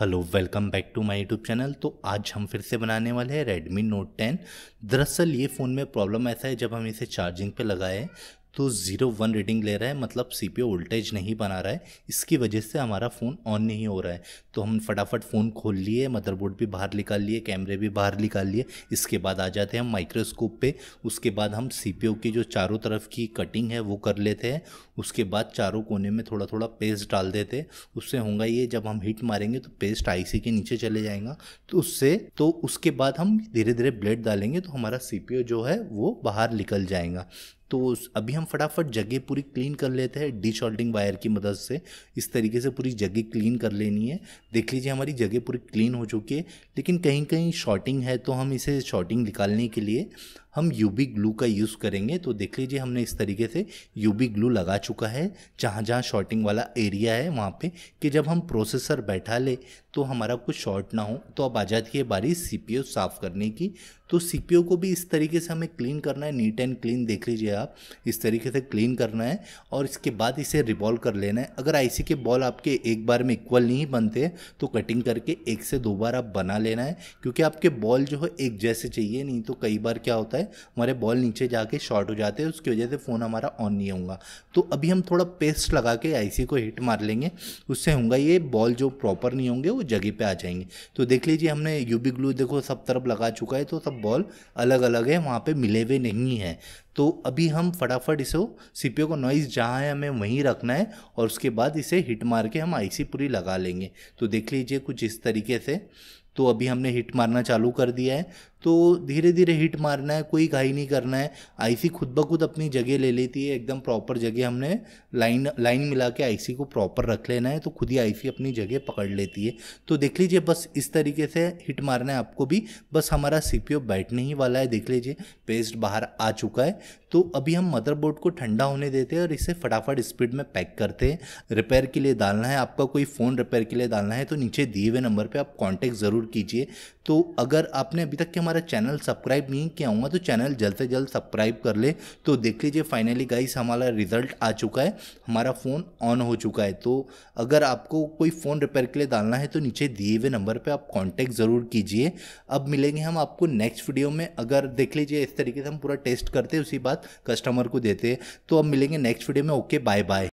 hello welcome back to my YouTube channel तो आज हम फिर से बनाने वाले हैं रेडमी नोट 10 दरअसल ये फ़ोन में प्रॉब्लम ऐसा है जब हम इसे चार्जिंग पे लगाए तो ज़ीरो वन रीडिंग ले रहा है मतलब सी पी वोल्टेज नहीं बना रहा है इसकी वजह से हमारा फ़ोन ऑन नहीं हो रहा है तो हम फटाफट फ़ोन खोल लिए मदरबोर्ड भी बाहर निकाल लिए कैमरे भी बाहर निकाल लिए इसके बाद आ जाते हैं हम माइक्रोस्कोप पे उसके बाद हम सी पी की जो चारों तरफ की कटिंग है वो कर लेते हैं उसके बाद चारों कोने में थोड़ा थोड़ा पेस्ट डाल देते उससे होगा ये जब हम हिट मारेंगे तो पेस्ट आई सी के नीचे चले जाएगा तो उससे तो उसके बाद हम धीरे धीरे ब्लेड डालेंगे तो हमारा सी पी जो है वो बाहर निकल जाएगा तो अभी हम फटाफट जगह पूरी क्लीन कर लेते हैं डिश वायर की मदद से इस तरीके से पूरी जगह क्लीन कर लेनी है देख लीजिए हमारी जगह पूरी क्लीन हो चुकी है लेकिन कहीं कहीं शॉर्टिंग है तो हम इसे शॉर्टिंग निकालने के लिए हम यूबी ग्लू का यूज़ करेंगे तो देख लीजिए हमने इस तरीके से यूबी ग्लू लगा चुका है जहाँ जहाँ शॉर्टिंग वाला एरिया है वहाँ पे कि जब हम प्रोसेसर बैठा ले तो हमारा कुछ शॉर्ट ना हो तो अब आ जाती है बारी सी साफ़ करने की तो सी को भी इस तरीके से हमें क्लीन करना है नीट एंड क्लीन देख लीजिए आप इस तरीके से क्लीन करना है और इसके बाद इसे रिवॉल्व कर लेना है अगर आईसी के बॉल आपके एक बार में इक्वल नहीं बनते हैं तो कटिंग करके एक से दो बार आप बना लेना है क्योंकि आपके बॉल जो है एक जैसे चाहिए नहीं तो कई बार क्या होता है है हमारे बॉल नीचे जाके शॉर्ट हो जाते हैं उसकी वजह से फ़ोन हमारा ऑन नहीं होगा तो अभी हम थोड़ा पेस्ट लगा के आईसी को हिट मार लेंगे उससे होगा ये बॉल जो प्रॉपर नहीं होंगे वो जगह पर आ जाएंगे तो देख लीजिए हमने यूबी ग्लू देखो सब तरफ लगा चुका है तो सब बॉल अलग अलग है वहाँ पर मिले हुए नहीं हैं तो अभी हम फटाफट इसे सीपीयू को नॉइज़ जहाँ है हमें वहीं रखना है और उसके बाद इसे हिट मार के हम आईसी पूरी लगा लेंगे तो देख लीजिए कुछ इस तरीके से तो अभी हमने हिट मारना चालू कर दिया है तो धीरे धीरे हिट मारना है कोई घाई नहीं करना है आईसी खुद ब खुद अपनी जगह ले लेती है एकदम प्रॉपर जगह हमने लाइन लाइन मिला के आईसी को प्रॉपर रख लेना है तो खुद ही आईसी अपनी जगह पकड़ लेती है तो देख लीजिए बस इस तरीके से हिट मारना है आपको भी बस हमारा सी बैठने ही वाला है देख लीजिए पेस्ट बाहर आ चुका है तो अभी हम मदरबोर्ड को ठंडा होने देते हैं और इसे फटाफट स्पीड में पैक करते हैं रिपेयर के लिए डालना है आपका कोई फ़ोन रिपेयर के लिए डालना है तो नीचे दिए हुए नंबर पर आप कॉन्टेक्ट ज़रूर कीजिए तो अगर आपने अभी तक के हमारा चैनल सब्सक्राइब नहीं किया हूँ तो चैनल जल्द से जल्द सब्सक्राइब कर ले तो देख लीजिए फाइनली गाइस हमारा रिजल्ट आ चुका है हमारा फ़ोन ऑन हो चुका है तो अगर आपको कोई फ़ोन रिपेयर के लिए डालना है तो नीचे दिए हुए नंबर पर आप कॉन्टैक्ट ज़रूर कीजिए अब मिलेंगे हम आपको नेक्स्ट वीडियो में अगर देख लीजिए इस तरीके से हम पूरा टेस्ट करते उसी बात कस्टमर को देते तो अब मिलेंगे नेक्स्ट वीडियो में ओके बाय बाय